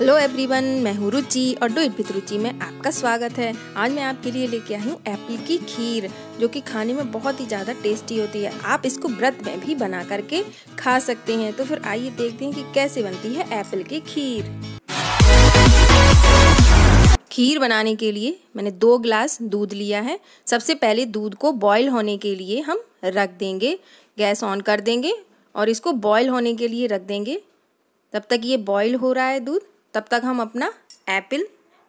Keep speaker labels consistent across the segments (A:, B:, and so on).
A: hello everyone मैं हूँ रुचि और डो इट रुचि में आपका स्वागत है आज मैं आपके लिए लेके आई हूँ एप्पल की खीर जो कि खाने में बहुत ही ज़्यादा टेस्टी होती है आप इसको व्रत में भी बना करके खा सकते हैं तो फिर आइए देखते हैं कि कैसे बनती है एप्पल की खीर खीर बनाने के लिए मैंने दो ग्लास दूध लिया है सबसे पहले दूध को बॉयल होने के लिए हम रख देंगे गैस ऑन कर देंगे और इसको बॉयल होने के लिए रख देंगे तब तक ये बॉयल हो रहा है दूध तब तक हम अपना एप्पल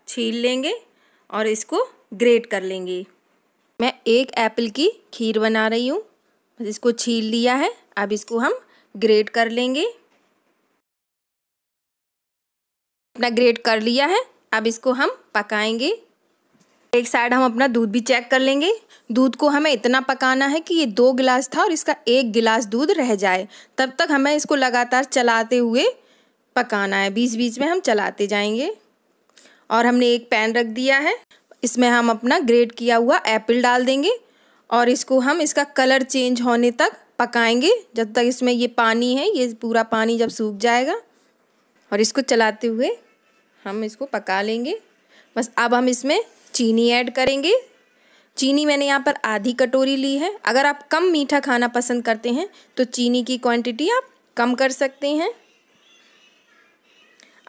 A: छील लेंगे और इसको ग्रेट कर लेंगे मैं एक एप्पल की खीर बना रही हूँ इसको छील लिया है अब इसको हम ग्रेट कर लेंगे अपना ग्रेट कर लिया है अब इसको हम पकाएंगे एक साइड हम अपना दूध भी चेक कर लेंगे दूध को हमें इतना पकाना है कि ये दो गिलास था और इसका एक गिलास दूध रह जाए तब तक हमें इसको लगातार चलाते हुए पकाना है बीच बीच में हम चलाते जाएंगे और हमने एक पैन रख दिया है इसमें हम अपना ग्रेट किया हुआ एप्पल डाल देंगे और इसको हम इसका कलर चेंज होने तक पकाएंगे जब तक इसमें ये पानी है ये पूरा पानी जब सूख जाएगा और इसको चलाते हुए हम इसको पका लेंगे बस अब हम इसमें चीनी ऐड करेंगे चीनी मैंने यहाँ पर आधी कटोरी ली है अगर आप कम मीठा खाना पसंद करते हैं तो चीनी की क्वांटिटी आप कम कर सकते हैं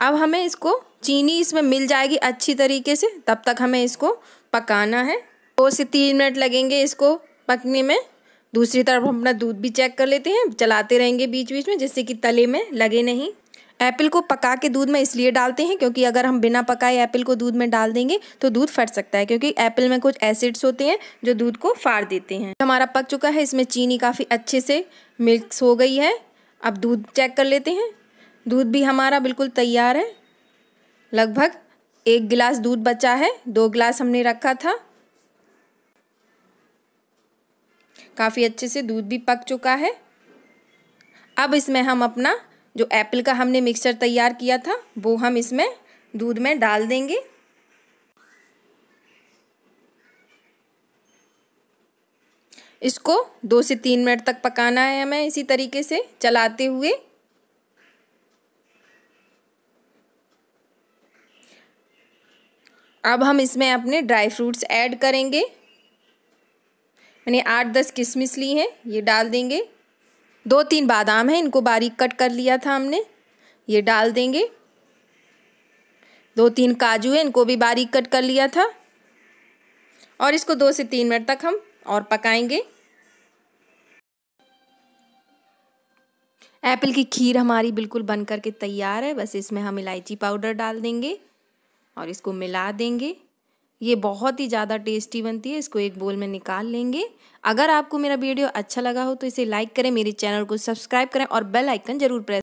A: अब हमें इसको चीनी इसमें मिल जाएगी अच्छी तरीके से तब तक हमें इसको पकाना है दो से तीन मिनट लगेंगे इसको पकने में दूसरी तरफ हम अपना दूध भी चेक कर लेते हैं चलाते रहेंगे बीच बीच में जिससे कि तले में लगे नहीं एप्पल को पका के दूध में इसलिए डालते हैं क्योंकि अगर हम बिना पकाए एप्पल को दूध में डाल देंगे तो दूध फट सकता है क्योंकि एप्पल में कुछ एसिड्स होते हैं जो दूध को फाड़ देते हैं हमारा पक चुका है इसमें चीनी काफ़ी अच्छे से मिक्स हो गई है अब दूध चेक कर लेते हैं दूध भी हमारा बिल्कुल तैयार है लगभग एक गिलास दूध बचा है दो गिलास हमने रखा था काफ़ी अच्छे से दूध भी पक चुका है अब इसमें हम अपना जो एप्पल का हमने मिक्सचर तैयार किया था वो हम इसमें दूध में डाल देंगे इसको दो से तीन मिनट तक पकाना है हमें इसी तरीके से चलाते हुए अब हम इसमें अपने ड्राई फ्रूट्स ऐड करेंगे मैंने आठ दस किशमिश ली हैं ये डाल देंगे दो तीन बादाम हैं इनको बारीक कट कर लिया था हमने ये डाल देंगे दो तीन काजू हैं इनको भी बारीक कट कर लिया था और इसको दो से तीन मिनट तक हम और पकाएंगे एप्पल की खीर हमारी बिल्कुल बन करके तैयार है बस इसमें हम इलायची पाउडर डाल देंगे और इसको मिला देंगे ये बहुत ही ज़्यादा टेस्टी बनती है इसको एक बोल में निकाल लेंगे अगर आपको मेरा वीडियो अच्छा लगा हो तो इसे लाइक करें मेरे चैनल को सब्सक्राइब करें और बेल आइकन जरूर प्रेस